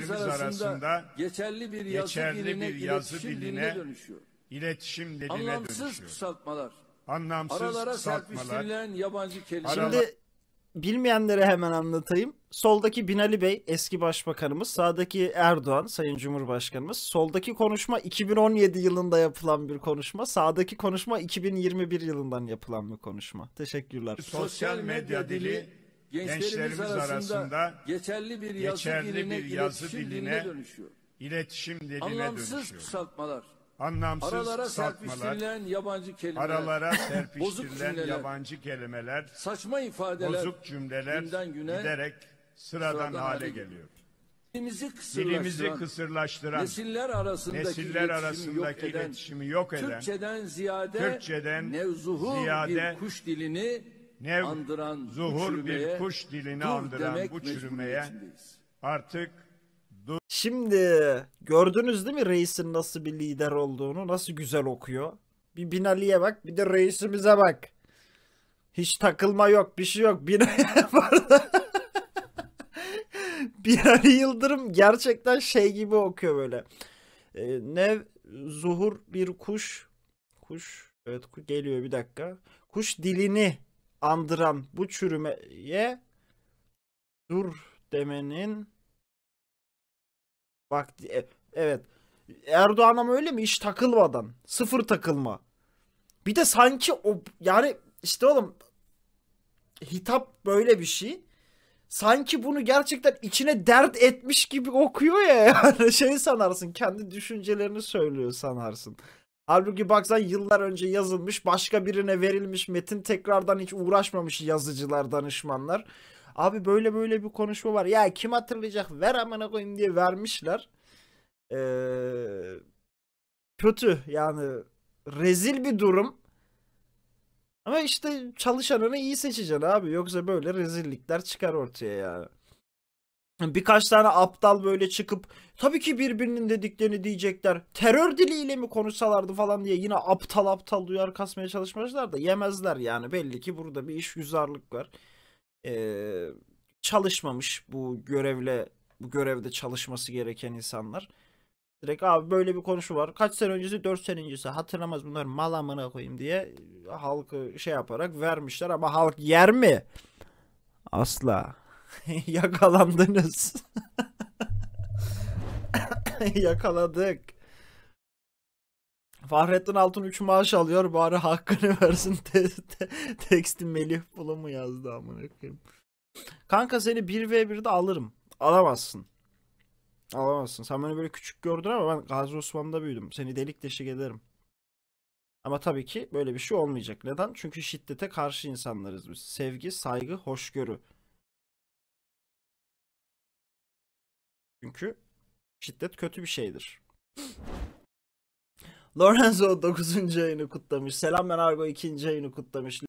hükümetlerimiz arasında, arasında geçerli bir yazı geçerli diline, bir yazı iletişim diline, diline dönüşüyor. İletişim diline Anlamsız dönüşüyor. kısaltmalar. Anlamsız Aralara kısaltmalar. yabancı kelimeler. Şimdi bilmeyenlere hemen anlatayım. Soldaki Binali Bey eski başbakanımız, sağdaki Erdoğan sayın cumhurbaşkanımız. Soldaki konuşma 2017 yılında yapılan bir konuşma, sağdaki konuşma 2021 yılından yapılan bir konuşma. Teşekkürler. Sosyal medya dili gençlerimiz, gençlerimiz arasında, arasında geçerli bir yazı geçerli diline, bir yazı iletişim diline, dönüşüyor. İletişim diline Anlamsız dönüşüyor. kısaltmalar. Anlamsız aralara kısaltmalar. serpiştirilen yabancı kelimeler. Aralara serpiştirilen cümleler, yabancı kelimeler. Saçma ifadeler. Bozuk cümleler günden güne, giderek sıradan, sıradan hale, geliyor. Dilimizi kısırlaştıran, dilimizi kısırlaştıran nesiller arasındaki, nesiller arasındaki iletişimi, yok eden, iletişimi yok eden Türkçeden ziyade Türkçeden mevzuhu ziyade, bir kuş dilini nev andıran zuhur bir kuş dilini andıran bu çürümeye artık dur. Şimdi gördünüz değil mi reisin nasıl bir lider olduğunu nasıl güzel okuyor. Bir Binali'ye bak bir de reisimize bak. Hiç takılma yok bir şey yok. Binali Binali Yıldırım gerçekten şey gibi okuyor böyle. E, ee, nev zuhur bir kuş. Kuş evet geliyor bir dakika. Kuş dilini andıran bu çürümeye dur demenin vakti e, evet Erdoğan ama öyle mi hiç takılmadan sıfır takılma bir de sanki o yani işte oğlum hitap böyle bir şey sanki bunu gerçekten içine dert etmiş gibi okuyor ya yani şey sanarsın kendi düşüncelerini söylüyor sanarsın Halbuki baksan yıllar önce yazılmış başka birine verilmiş metin tekrardan hiç uğraşmamış yazıcılar danışmanlar. Abi böyle böyle bir konuşma var. Ya kim hatırlayacak ver amına koyayım diye vermişler. Ee, kötü yani rezil bir durum. Ama işte çalışanını iyi seçeceksin abi. Yoksa böyle rezillikler çıkar ortaya yani birkaç tane aptal böyle çıkıp tabii ki birbirinin dediklerini diyecekler. Terör diliyle mi konuşsalardı falan diye yine aptal aptal duyar kasmaya çalışmışlar da yemezler yani. Belli ki burada bir iş yüzarlık var. Ee, çalışmamış bu görevle bu görevde çalışması gereken insanlar. Direkt abi böyle bir konuşu var. Kaç sene öncesi? dört sene öncesi. Hatırlamaz bunlar mal amına koyayım diye halkı şey yaparak vermişler ama halk yer mi? Asla. Yakalandınız. Yakaladık. Fahrettin Altun 3 maaş alıyor bari hakkını versin te- te- teksti Melih Bula mı yazdı amına koyayım. Kanka seni 1v1'de alırım. Alamazsın. Alamazsın. Sen beni böyle küçük gördün ama ben Gazi Osman'da büyüdüm. Seni delik deşik ederim. Ama tabii ki böyle bir şey olmayacak. Neden? Çünkü şiddete karşı insanlarız biz. Sevgi, saygı, hoşgörü. Çünkü şiddet kötü bir şeydir. Lorenzo 9. ayını kutlamış. Selam ben Argo 2. ayını kutlamış.